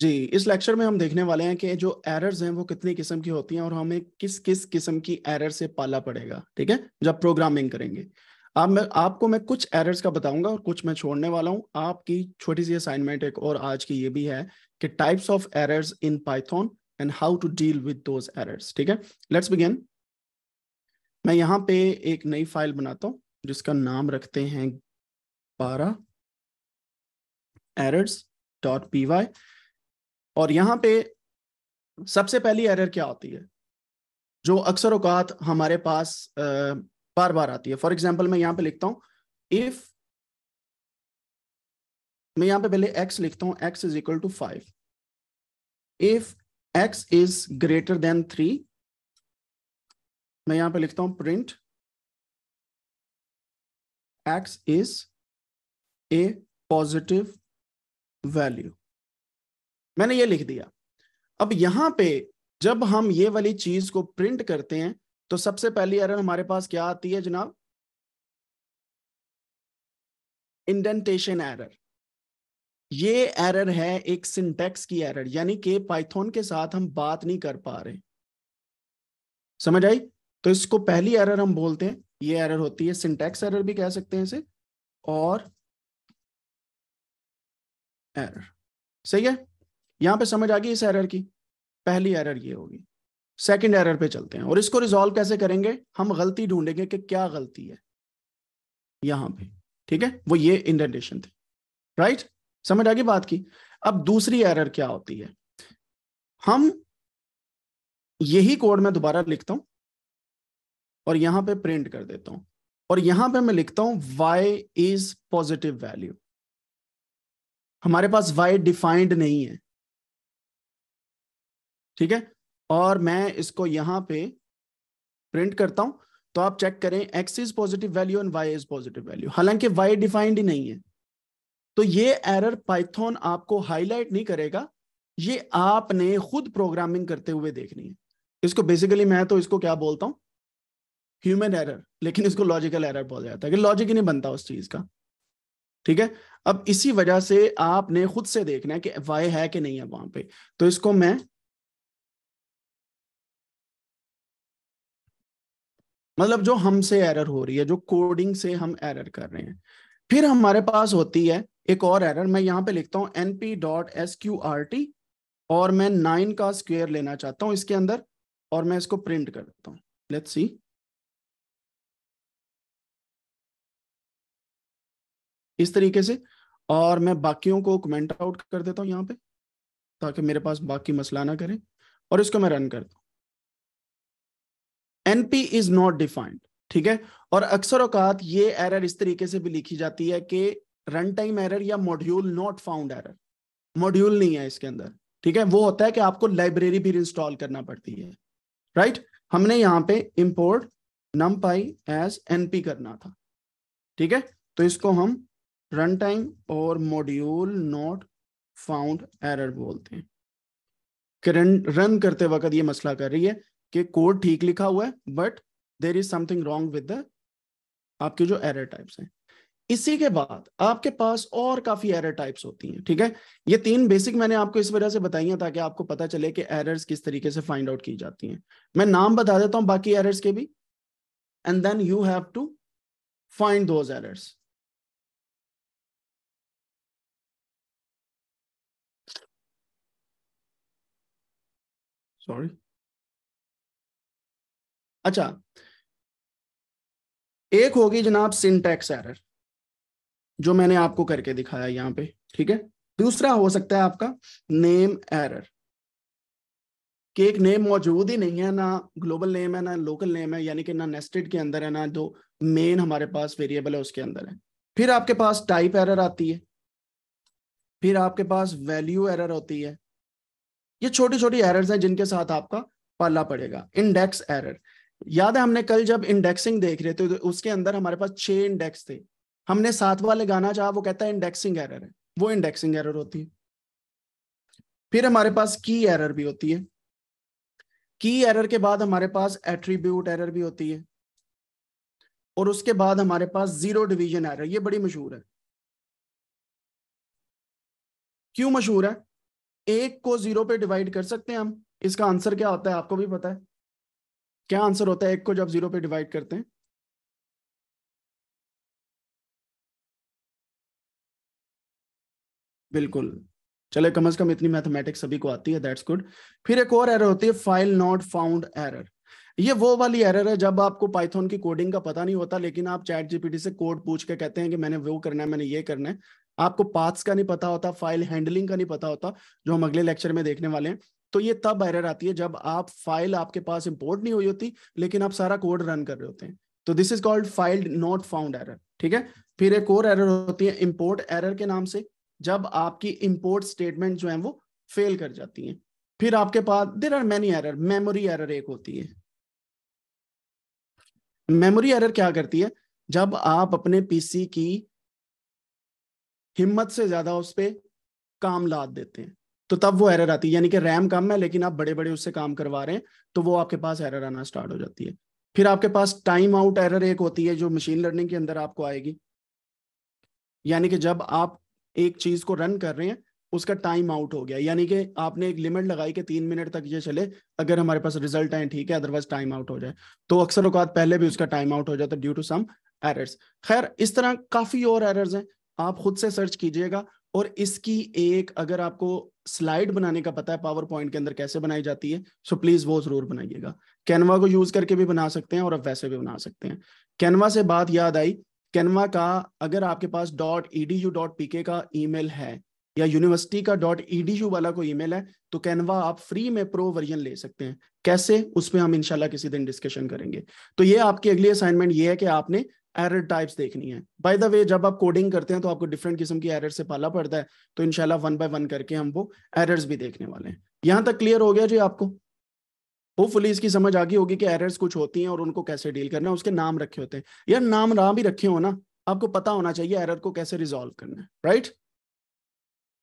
जी इस लेक्चर में हम देखने वाले हैं कि जो एरर्स हैं वो कितनी किस्म की होती हैं और हमें किस किस किस्म की एरर से पाला पड़ेगा ठीक है जब प्रोग्रामिंग करेंगे आप मैं आपको मैं कुछ एरर्स का बताऊंगा और कुछ मैं छोड़ने वाला हूं आपकी छोटी सी असाइनमेंट एक और आज की ये भी है कि types of errors in Python and how to deal with those errors ठीक है लेट्स बिगेन मैं यहाँ पे एक नई फाइल बनाता हूँ जिसका नाम रखते हैं बारह एरर्स डॉट पी वाई और यहाँ पे सबसे पहली एरर क्या होती है जो अक्सर औकात हमारे पास बार बार आती है फॉर एग्जाम्पल मैं यहाँ पे लिखता हूँ इफ मैं यहाँ पे पहले x लिखता हूँ x is equal to five if x is greater than three मैं यहाँ पे लिखता हूँ print x is a positive value मैंने ये लिख दिया अब यहाँ पे जब हम ये वाली चीज को प्रिंट करते हैं तो सबसे पहली एरर हमारे पास क्या आती है जनाब इंडेंटेशन एरर ये एरर है एक सिंटेक्स की एरर यानी कि पाइथन के साथ हम बात नहीं कर पा रहे समझ आई तो इसको पहली एरर हम बोलते हैं ये एरर होती है सिंटेक्स एरर भी कह सकते हैं इसे और एरर सही है यहां पे समझ आ गई इस एरर की पहली एरर ये होगी सेकंड एरर पे चलते हैं और इसको रिजॉल्व कैसे करेंगे हम गलती ढूंढेंगे कि क्या गलती है यहां पे ठीक है वो ये इंडेंटेशन थी राइट समझ आ गई बात की अब दूसरी एरर क्या होती है हम यही कोड में दोबारा लिखता हूं और यहां पर प्रिंट कर देता हूं और यहां पे मैं लिखता हूं y इज पॉजिटिव वैल्यू हमारे पास y डिफाइंड नहीं है ठीक है और मैं इसको यहां पे प्रिंट करता हूं तो आप चेक करें x is positive value and y is positive value हालांकि वाई डिफाइंड ही नहीं है तो ये एरर पाइथन आपको हाईलाइट नहीं करेगा ये आपने खुद प्रोग्रामिंग करते हुए देखनी है इसको बेसिकली मैं तो इसको क्या बोलता हूं ह्यूमन एरर लेकिन इसको लॉजिकल एरर बोल जाता है कि लॉजिक ही नहीं बनता उस चीज का ठीक है अब इसी वजह से आपने खुद से देखना है कि वाई है कि नहीं है वहां पे तो इसको मैं मतलब जो हमसे एरर हो रही है जो कोडिंग से हम एरर कर रहे हैं फिर हमारे पास होती है एक और एरर मैं यहाँ पे लिखता हूँ NP dot S Q R T और मैं नाइन का स्क्वेयर लेना चाहता हूँ इसके अंदर और मैं इसको प्रिंट करता हूँ लेट्स सी इस तरीके से और मैं बाकियों को कमेंट आउट कर देता हूँ यहाँ पे ताकि मेरे पास बाकी मसला ना करें और इसको मैं रन करता हूँ एनपी इज नॉट डिफाइंड ठीक है और अक्सर औकात ये एरर इस तरीके से भी लिखी जाती है कि रन टाइम एरर या module not found error module नहीं है इसके अंदर ठीक है वो होता है कि आपको लाइब्रेरी भी इंस्टॉल करना पड़ती है राइट हमने यहां पे import numpy as NP करना था ठीक है तो इसको हम रन टाइम और मॉड्यूल नॉट फाउंड एरर बोलते हैं रन करते वक्त ये मसला कर रही है कि कोड ठीक लिखा हुआ है but there is something wrong with आपके जो एरर टाइप्स हैं इसी के बाद आपके पास और काफी एरर टाइप्स होती हैं ठीक है ये तीन बेसिक मैंने आपको इस वजह से बताई हैं ताकि आपको पता चले कि एरर्स किस तरीके से फाइंड आउट की जाती हैं मैं नाम बता देता हूं बाकी एरर्स के भी and then you have to find those errors sorry अच्छा एक होगी जनाब सिंटैक्स एरर जो मैंने आपको करके दिखाया यहां पे ठीक है दूसरा हो सकता है आपका नेम एरर कि एक नेम मौजूद ही नहीं है ना ग्लोबल नेम है ना लोकल नेम है यानी कि ना नेस्टेड के अंदर है ना जो मेन हमारे पास वेरिएबल है उसके अंदर है फिर आपके पास टाइप एरर आती है फिर आपके पास वैल्यू एरर होती है ये छोटी छोटी एरर्स हैं जिनके साथ आपका पाला पड़ेगा इंडेक्स एरर याद है हमने कल जब इंडेक्सिंग देख रहे थे तो उसके अंदर हमारे पास छह इंडेक्स थे हमने सात वाले गाना चाहा वो कहता है इंडेक्सिंग एरर है वो इंडेक्सिंग एरर होती है फिर हमारे पास की एरर भी होती है की एरर के बाद हमारे पास एट्रीब्यूट एरर भी होती है और उसके बाद हमारे पास जीरो डिवीजन एरर ये बड़ी मशहूर है क्यों मशहूर है एक को जीरो पे डिवाइड कर सकते हैं हम इसका आंसर क्या होता है आपको भी पता है क्या आंसर होता है एक को जब जीरो पे डिवाइड करते हैं बिल्कुल चले कम से कम इतनी मैथमेटिक्स सभी को आती है दैट्स गुड फिर एक और एरर होती है फाइल नॉट फाउंड एरर ये वो वाली एरर है जब आपको पाइथन की कोडिंग का पता नहीं होता लेकिन आप चैट जीपीटी से कोड पूछ के कहते हैं कि मैंने वो करना है मैंने ये करना है आपको पाथ्स का नहीं पता होता फाइल हैंडलिंग का नहीं पता होता जो हम अगले लेक्चर में देखने वाले हैं तो ये तब एरर आती है जब आप फाइल आपके पास इंपोर्ट नहीं हुई होती लेकिन आप सारा कोड रन कर रहे होते हैं तो this is called filed not found error ठीक है फिर एक और एरर होती है इंपोर्ट एरर के नाम से जब आपकी इंपोर्ट स्टेटमेंट जो है वो फेल कर जाती है फिर आपके पास there are many error memory error एक होती है मेमोरी एरर क्या करती है जब आप अपने पीसी की हिम्मत से ज्यादा उस पर काम लाद देते हैं तो तब वो एरर आती है यानी कि रैम कम है लेकिन आप बड़े बड़े उससे काम करवा रहे हैं तो वो आपके पास एरर आना स्टार्ट हो जाती है फिर आपके पास टाइम आउट एरर एक होती है जो मशीन लर्निंग के अंदर आपको आएगी यानी कि जब आप एक चीज को रन कर रहे हैं उसका टाइम आउट हो गया यानी कि आपने एक लिमिट लगाई कि तीन मिनट तक ये चले अगर हमारे पास रिजल्ट आए ठीक है अदरवाइज टाइम आउट हो जाए तो अक्सर अकात पहले भी उसका टाइम आउट हो जाता है ड्यू टू सम एरर्स खैर इस तरह काफी और एरर्स हैं आप खुद से सर्च कीजिएगा और इसकी एक अगर आपको स्लाइड बनाने का पता है पावर पॉइंट के अंदर कैसे बनाई जाती है सो प्लीज वो जरूर बनाइएगा कैनवा को यूज करके भी बना सकते हैं और अब वैसे भी बना सकते हैं कैनवा से बात याद आई कैनवा का अगर आपके पास dot E D U dot P K का ईमेल है या यूनिवर्सिटी का डॉट ई डी यू वाला कोई ईमेल है तो कैनवा आप फ्री में प्रो वर्जन ले सकते हैं कैसे उस पर हम इनशाला किसी दिन डिस्कशन करेंगे तो ये आपकी अगली असाइनमेंट ये है कि आपने एरर टाइप्स देखनी है बाय द वे जब आप कोडिंग करते हैं तो आपको डिफरेंट किस्म की एरर से पाला पड़ता है तो इनशाला वन बाय वन करके हम वो एरर्स भी देखने वाले हैं यहां तक क्लियर हो गया जी आपको होपफुली इसकी समझ आ गई होगी कि एरर्स कुछ होती हैं और उनको कैसे डील करना है उसके नाम रखे होते हैं यार नाम राम भी रखे हो ना आपको पता होना चाहिए एरर को कैसे रिजोल्व करना है राइट right?